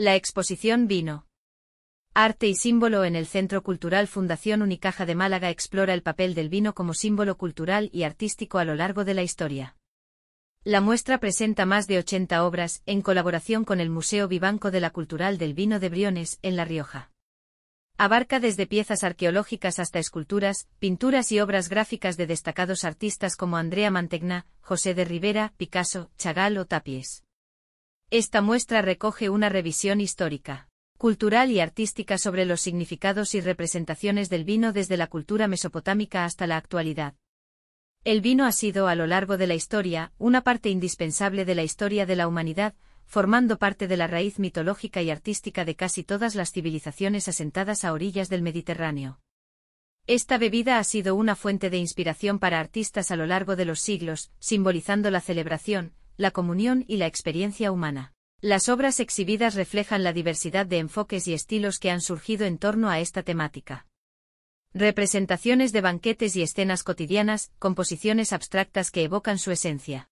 La exposición Vino. Arte y símbolo en el Centro Cultural Fundación Unicaja de Málaga explora el papel del vino como símbolo cultural y artístico a lo largo de la historia. La muestra presenta más de 80 obras en colaboración con el Museo Vivanco de la Cultural del Vino de Briones, en La Rioja. Abarca desde piezas arqueológicas hasta esculturas, pinturas y obras gráficas de destacados artistas como Andrea Mantegna, José de Rivera, Picasso, Chagall o Tapies. Esta muestra recoge una revisión histórica, cultural y artística sobre los significados y representaciones del vino desde la cultura mesopotámica hasta la actualidad. El vino ha sido a lo largo de la historia una parte indispensable de la historia de la humanidad, formando parte de la raíz mitológica y artística de casi todas las civilizaciones asentadas a orillas del Mediterráneo. Esta bebida ha sido una fuente de inspiración para artistas a lo largo de los siglos, simbolizando la celebración, la comunión y la experiencia humana. Las obras exhibidas reflejan la diversidad de enfoques y estilos que han surgido en torno a esta temática. Representaciones de banquetes y escenas cotidianas, composiciones abstractas que evocan su esencia.